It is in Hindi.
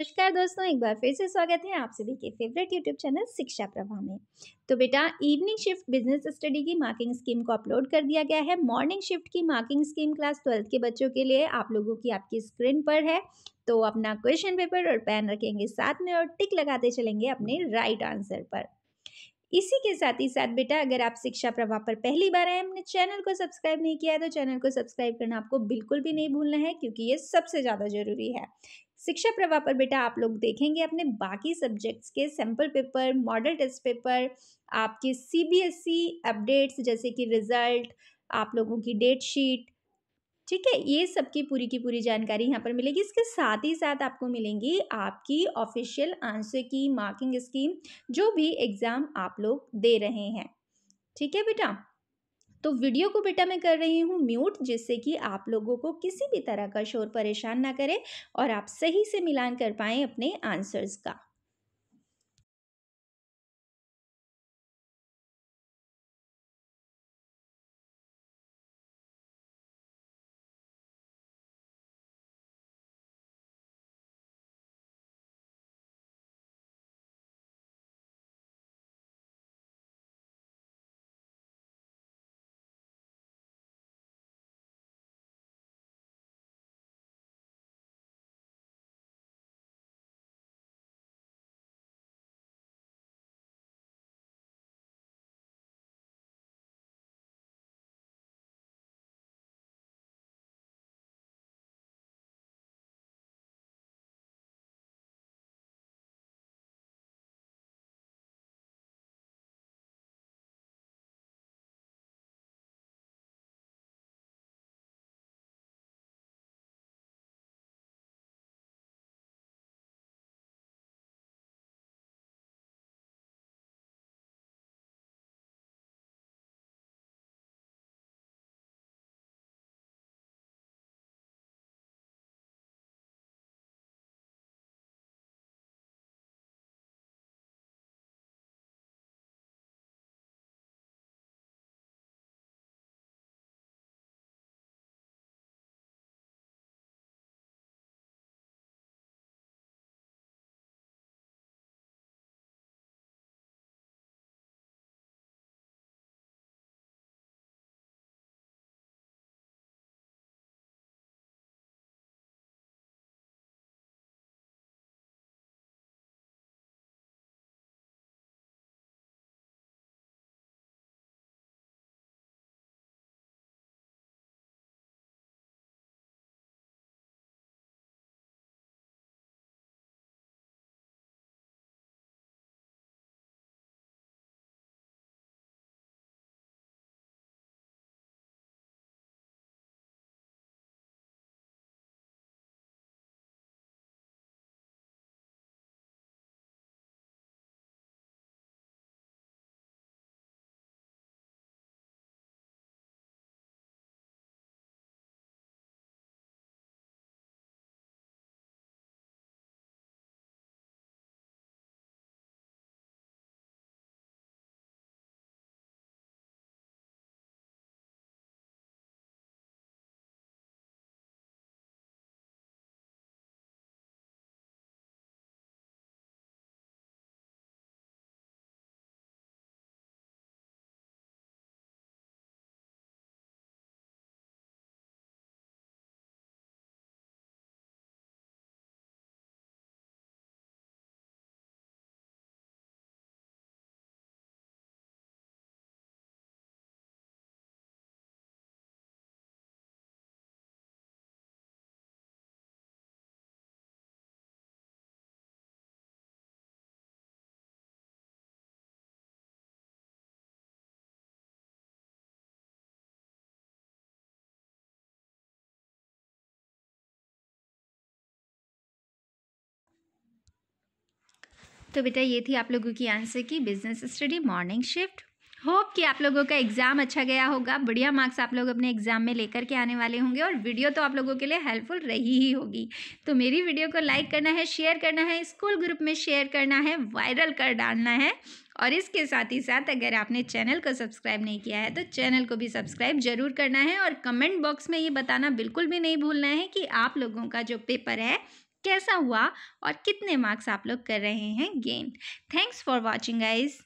नमस्कार दोस्तों एक बार फिर से स्वागत है आप सभी के फेवरेट यूट्यूब चैनल शिक्षा प्रभा में तो बेटा इवनिंग शिफ्ट बिजनेस स्टडी की मार्किंग स्कीम को अपलोड कर दिया गया है मॉर्निंग शिफ्ट की मार्किंग स्कीम क्लास ट्वेल्थ के बच्चों के लिए आप लोगों की आपकी स्क्रीन पर है तो अपना क्वेश्चन पेपर और पेन रखेंगे साथ में और टिक लगाते चलेंगे अपने राइट आंसर पर इसी के साथ ही साथ बेटा अगर आप शिक्षा प्रभाव पर पहली बार आए हमने चैनल को सब्सक्राइब नहीं किया है तो चैनल को सब्सक्राइब करना आपको बिल्कुल भी नहीं भूलना है क्योंकि ये सबसे ज़्यादा ज़रूरी है शिक्षा प्रवाह पर बेटा आप लोग देखेंगे अपने बाकी सब्जेक्ट्स के sample paper model test paper आपके सीबीएसई अपडेट्स e जैसे कि रिजल्ट आप लोगों की डेट शीट ठीक है ये सब की पूरी की पूरी जानकारी यहाँ पर मिलेगी इसके साथ ही साथ आपको मिलेंगी आपकी official answer key marking scheme जो भी एग्ज़ाम आप लोग दे रहे हैं ठीक है बेटा तो वीडियो को बेटा मैं कर रही हूँ म्यूट जिससे कि आप लोगों को किसी भी तरह का शोर परेशान ना करे और आप सही से मिलान कर पाएँ अपने आंसर्स का तो बेटा ये थी आप लोगों की answer key business study morning shift hope कि आप लोगों का एग्ज़ाम अच्छा गया होगा बढ़िया मार्क्स आप लोग अपने एग्ज़ाम में लेकर के आने वाले होंगे और वीडियो तो आप लोगों के लिए हेल्पफुल रही ही होगी तो मेरी वीडियो को लाइक करना है शेयर करना है स्कूल ग्रुप में शेयर करना है वायरल कर डालना है और इसके साथ ही साथ अगर आपने चैनल को सब्सक्राइब नहीं किया है तो चैनल को भी सब्सक्राइब जरूर करना है और कमेंट बॉक्स में ये बताना बिल्कुल भी नहीं भूलना है कि आप लोगों का जो पेपर है कैसा हुआ और कितने मार्क्स आप लोग कर रहे हैं again thanks for watching guys